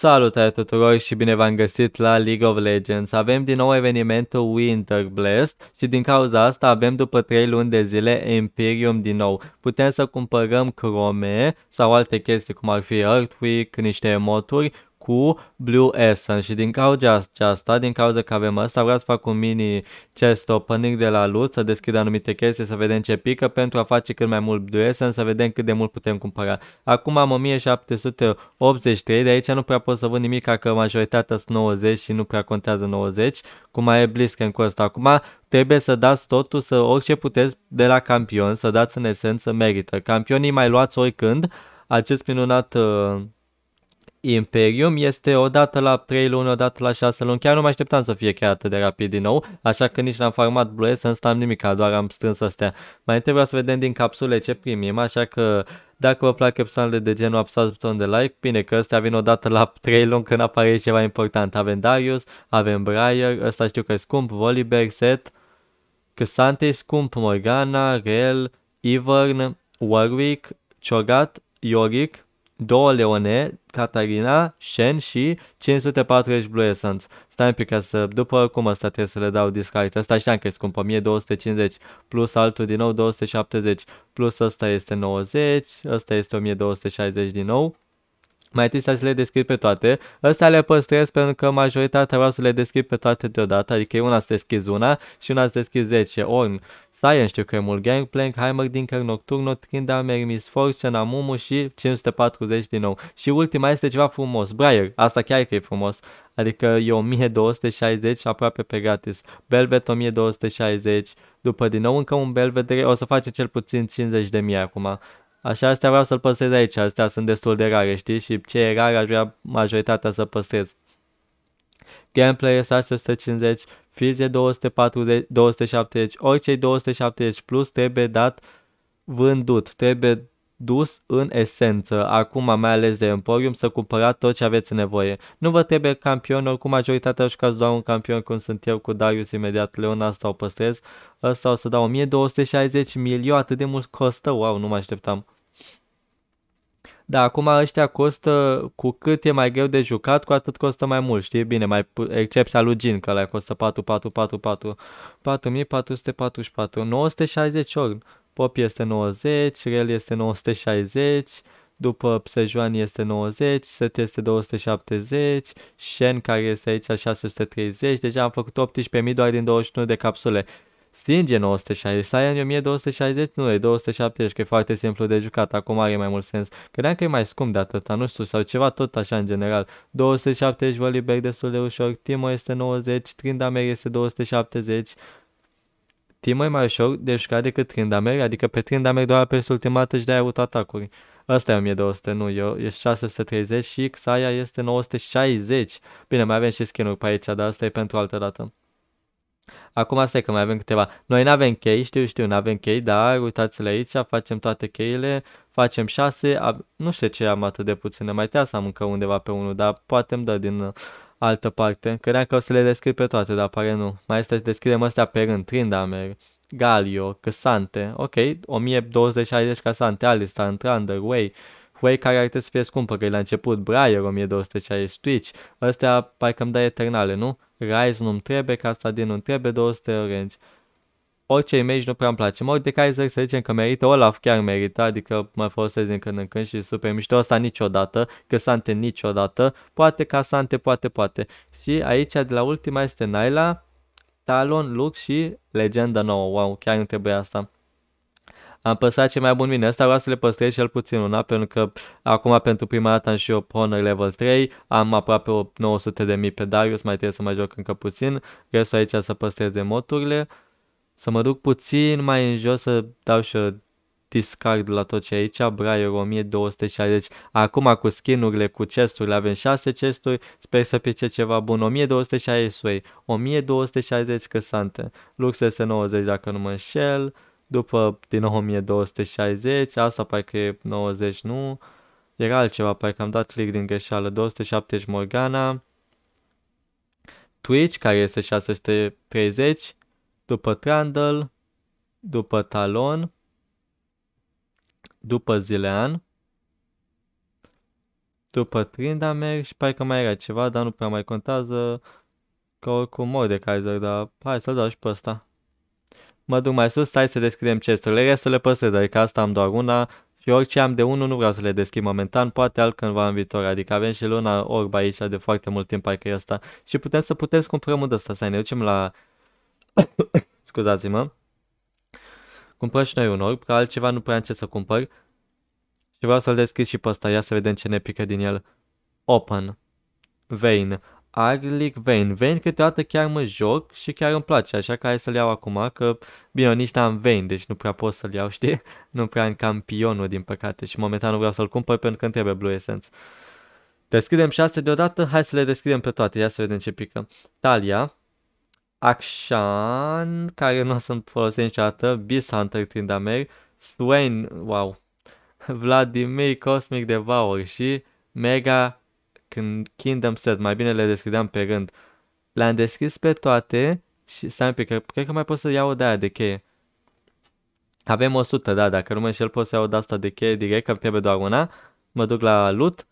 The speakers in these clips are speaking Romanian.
Salutare tuturor și bine v-am găsit la League of Legends. Avem din nou evenimentul Winter Blast și din cauza asta avem după 3 luni de zile Imperium din nou. Putem să cumpărăm crome sau alte chestii cum ar fi Earthwick, niște emoturi cu Blue Essence și din cauza aceasta, din cauza că avem asta, vreau să fac un mini chest opening de la Lut, să deschid anumite chestii, să vedem ce pică pentru a face cât mai mult Blue Essence, să vedem cât de mult putem cumpăra. Acum am 1783, de aici nu prea pot să văd nimic, că majoritatea sunt 90 și nu prea contează 90, cum mai e Blisken în costa. Acum trebuie să dați totul, să orice puteți de la campion, să dați în esență merită. Campionii mai luați oricând, acest minunat uh, Imperium este o dată la 3 luni, o dată la 6 luni. Chiar nu mă așteptam să fie chiar atât de rapid din nou, așa că nici n-am farmat Blue să n-am nimic, doar am strâns astea. Mai întâi vreau să vedem din capsule ce primim, așa că dacă vă plac episoanele de genul, apăsați buton de like. Bine că astea vin odată la 3 luni când apare ceva important. Avem Darius, avem Briar, ăsta știu că e scump, Volibear, Set, Cassante scump, Morgana, Rel, Ivern, Warwick, Ciogat, Yorick, 2 leone, Catarina, Shen și 540 Blue Essence. Stai un pic ca să, după cum asta trebuie să le dau discard. Asta știam că e scump, 1250 plus altul din nou 270 plus ăsta este 90, ăsta este 1260 din nou. Mai trebuie să le descrip pe toate. Ăsta le păstrez pentru că majoritatea vreau să le descrip pe toate deodată, adică e una să deschizi una și una să deschizi 10. Ori, Science știu că e mult Gangplank, Dinker, Nocturno, Trinda, Mermis Force, Namumu și 540 din nou. Și ultima este ceva frumos, Briar, asta chiar că e frumos, adică e 1260 aproape pe gratis, Velvet 1260, după din nou încă un belvedere, o să face cel puțin 50 de mii acum. Așa, astea vreau să-l păstrez aici, astea sunt destul de rare, știi? Și ce e rar, aș vrea majoritatea să păstrez. Gameplay este 650, fie 240, 270, orice 270 plus trebuie dat vândut, trebuie dus în esență, acum mai ales de Emporium, să cumpărați tot ce aveți nevoie. Nu vă trebuie campion, oricum majoritatea jucați doar un campion cum sunt eu cu Darius imediat, Leon asta o păstrez, asta o să dau 1260 milio, atât de mult costă, wow, nu mă așteptam. Da, acum ăștia costă, cu cât e mai greu de jucat, cu atât costă mai mult, știi? Bine, mai excepția lui Gin, că ăla costă 4, 4, 4, 4, 4444, 960 ori. Pop este 90, Rel este 960, după Sejuan este 90, Set este 270, Shen care este aici 630, deja am făcut 18.000 doar din 21 de capsule. Stinge 960, Saian 1260, nu, e 270, că e foarte simplu de jucat, acum are mai mult sens. Credeam că e mai scump de atâta, nu știu, sau ceva tot așa în general. 270 volleyback destul de ușor, Timo este 90, Trindamer este 270, Timo e mai ușor de jucat decât Trindamer, adică pe Trindamer doar pe ultimată de-aia avut atacuri. Ăsta e 1200, nu, eu, e 630 și Xaya este 960. Bine, mai avem și skin pe aici, dar asta e pentru altă dată. Acum stai că mai avem câteva. Noi nu avem chei, știu, știu, nu avem chei, dar uitați-le aici, facem toate cheile, facem 6, nu știu ce am atât de puține, mai trebuie să am încă undeva pe unul, dar poate îmi dă din uh, altă parte. Credeam că o să le descriu pe toate, dar pare nu. Mai este să descriem astea pe rând, Trindamer, Galio, Casante, ok, 1260 Casante, Alistar, Trander, Way, Way care ar trebui să fie scumpă, că e la început, Briar 1260, Twitch, astea parcă îmi dai eternale, nu? Rise nu-mi trebuie, Castadin nu-mi trebuie, 200 range. Orice image nu prea îmi place. Mă de Kaiser să zicem că merită, Olaf chiar merită, adică mă folosesc din când în când și super mișto. Asta niciodată, că Sante niciodată, poate ca Sante, poate, poate. Și aici de la ultima este Naila, Talon, Lux și Legenda nouă. Wow, chiar nu trebuie asta am păsat ce mai bun mine. Asta vreau să le păstrez cel puțin una, pentru că acum pentru prima dată am și eu Honor level 3, am aproape 900 de mii pe Darius, mai trebuie să mai joc încă puțin. Restul aici să păstrez de moturile. să mă duc puțin mai în jos, să dau și eu discard la tot ce aici, Briar 1260, acum cu skinurile, cu chesturile, avem 6 chesturi, sper să pice ceva bun, 1260 sui, 1260 căsante, lux este 90 dacă nu mă înșel, după din 1260, asta că e 90, nu, era altceva, că am dat click din greșeală, 270 Morgana, Twitch, care este 630, după Trundle, după Talon, după Zilean, după Trindamer și pare că mai era ceva, dar nu prea mai contează, că oricum Mordekaiser, dar hai să-l dau și pe ăsta. Mă duc mai sus, stai să deschidem chesturile, restul le păstrez, adică asta am doar una și orice am de unul nu vreau să le deschid momentan, poate altcândva în viitor, adică avem și luna orb aici de foarte mult timp, parcă e asta. Și putem să putem cumpărăm un ăsta, să ne ducem la... Scuzați-mă. Cumpăr și noi un orb, că altceva nu prea am ce să cumpăr. Și vreau să-l deschid și pe ăsta, ia să vedem ce ne pică din el. Open. Vein. Arlic Vein. Vein câteodată chiar mă joc și chiar îmi place, așa că hai să-l iau acum, că bine, eu nici n-am Vein, deci nu prea pot să-l iau, știi? Nu prea am campionul, din păcate, și momentan nu vreau să-l cumpăr pentru că îmi trebuie Blue Essence. Deschidem 6 deodată, hai să le deschidem pe toate, ia să vedem ce pică. Talia, Akshan, care nu o să-mi folosesc niciodată, Beast Hunter Trindamer, Swain, wow, Vladimir Cosmic Devour și Mega când Kingdom Set, mai bine le deschideam pe rând. Le-am deschis pe toate și stai pe că cred că mai pot să iau de aia de cheie. Avem 100, da, dacă nu mă înșel pot să iau de asta de cheie direct, că trebuie doar una. Mă duc la loot,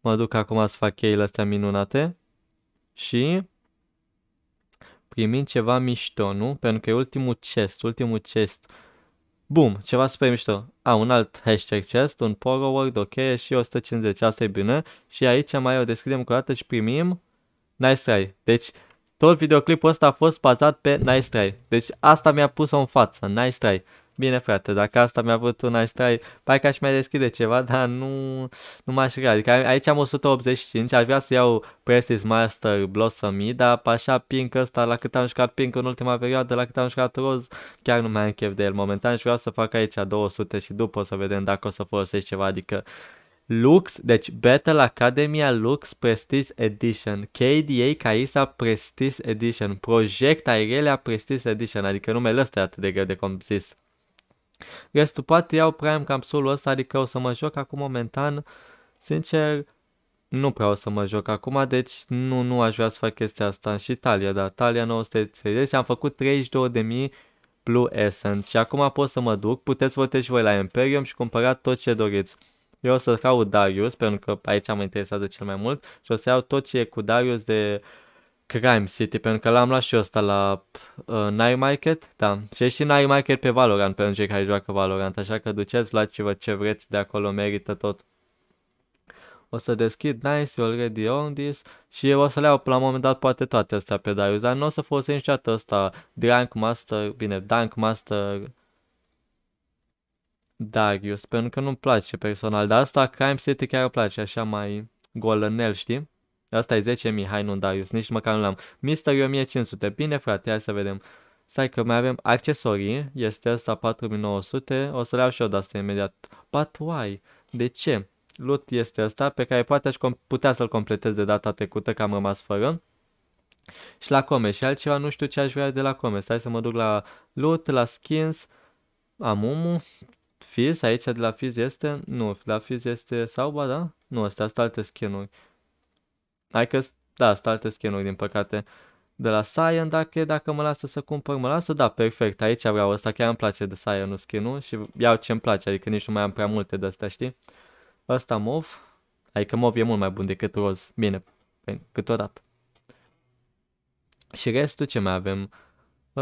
mă duc acum să fac cheile astea minunate și primim ceva mișto, nu? Pentru că e ultimul chest, ultimul chest. Bum, ceva super mișto. A, un alt hashtag chest, un poro word, ok, și 150, asta e bine. Și aici mai o deschidem cu dată și primim Nice Try. Deci, tot videoclipul ăsta a fost bazat pe Nice Try. Deci asta mi-a pus-o în față, Nice Try bine frate, dacă asta mi-a avut un Pare că aș mai deschide ceva, dar nu, nu m-aș rea. Adică aici am 185, aș vrea să iau Prestige Master Blossom Me, dar așa Pink ăsta, la cât am jucat Pink în ultima perioadă, la cât am jucat Roz, chiar nu mai am chef de el momentan și vreau să fac aici 200 și după o să vedem dacă o să folosesc ceva, adică Lux, deci Battle Academia Lux Prestige Edition, KDA Caisa Prestige Edition, Project Irelia Prestige Edition, adică numele ăsta e atât de greu de cum zis Restul poate iau Prime Capsule ăsta, adică o să mă joc acum momentan. Sincer, nu prea o să mă joc acum, deci nu, nu aș vrea să fac chestia asta. Și Talia, da, Talia 930, am făcut 32.000 Blue Essence și acum pot să mă duc, puteți vă și voi la Imperium și cumpăra tot ce doriți. Eu o să caut Darius, pentru că aici mă interesează cel mai mult și o să iau tot ce e cu Darius de Crime City, pentru că l-am luat și ăsta la uh, Night Market, da. Și e și Night Market pe Valorant, pentru cei care joacă Valorant, așa că duceți, luați-vă ce vreți, de acolo merită tot. O să deschid Nice, Already On This și eu o să le iau la un moment dat poate toate astea pe Darius, dar nu o să folosim niciodată ăsta, Drunk Master, bine, Dunk Master, Darius, pentru că nu-mi place personal, dar asta Crime City chiar îmi place, așa mai golănel, știi? Asta e mii, hai nu Darius, nici măcar nu l-am. Mister e 1.500, bine frate, hai să vedem. Stai că mai avem accesorii, este asta 4900, o să le iau și eu de asta imediat. But why? de ce? Loot este asta pe care poate aș putea să-l completez de data trecută că am rămas fără. Și la come și altceva nu știu ce aș vrea de la come. Stai să mă duc la loot, la skins, amumu, Fizz, aici de la Fizz este? Nu, la Fizz este ba da? Nu, astea sunt alte skin-uri că, da, alte skin din păcate de la Saiyan. dacă, dacă mă lasă să cumpăr, mă lasă, da, perfect, aici vreau ăsta, chiar îmi place de Saiyan ul skin și iau ce-mi place, adică nici nu mai am prea multe de astea, știi? Ăsta mov, adică mov e mult mai bun decât roz, bine, păi, câteodată. Și restul ce mai avem?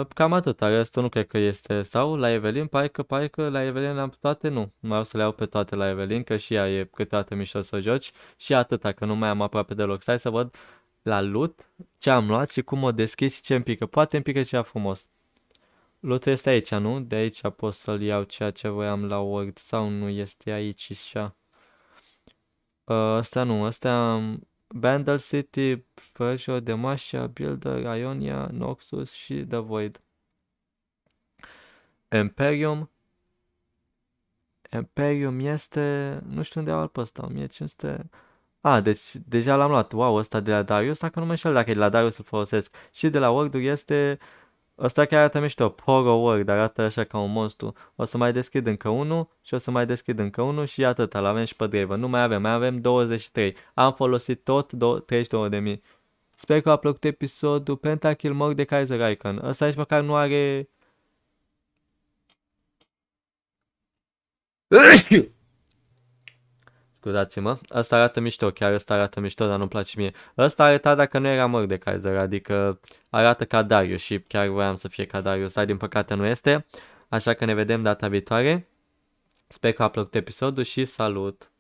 Păi, cam atât, restul nu cred că este. Sau la Evelyn, pare că, pare că la Evelyn le-am toate, nu. Mai o să le iau pe toate la Evelyn, că și ea e câteodată mișto să joci. Și atâta, că nu mai am aproape deloc. Stai să văd la lut ce am luat și cum o deschis și ce îmi pică. Poate îmi pică cea frumos. Lutul este aici, nu? De aici pot să-l iau ceea ce voiam la Word sau nu este aici și așa. Ă, ăsta nu, ăsta Bandle City, Ferjo, Demacia, Builder, Ionia, Noxus și The Void. Imperium. Imperium este... Nu știu unde au pe ăsta, 1500... A, ah, deci deja l-am luat. Wow, ăsta de la Darius, dacă nu mă înșel, dacă e de la Darius îl folosesc. Și de la Ordur este Ăsta chiar arată mișto, horror, dar arată așa ca un monstru. O să mai deschid încă unul și o să mai deschid încă unul și atât, l avem și pe Draven. Nu mai avem, mai avem 23. Am folosit tot 32 de mii. Sper că v-a plăcut episodul Pentakill Mor de Kaiser Icon. Ăsta aici măcar nu are... scuzați mă ăsta arată mișto, chiar ăsta arată mișto, dar nu-mi place mie. Ăsta arăta dacă nu era măr de Kaiser, adică arată ca Darius și chiar voiam să fie ca Darius, dar din păcate nu este. Așa că ne vedem data viitoare. Sper că a plăcut episodul și salut!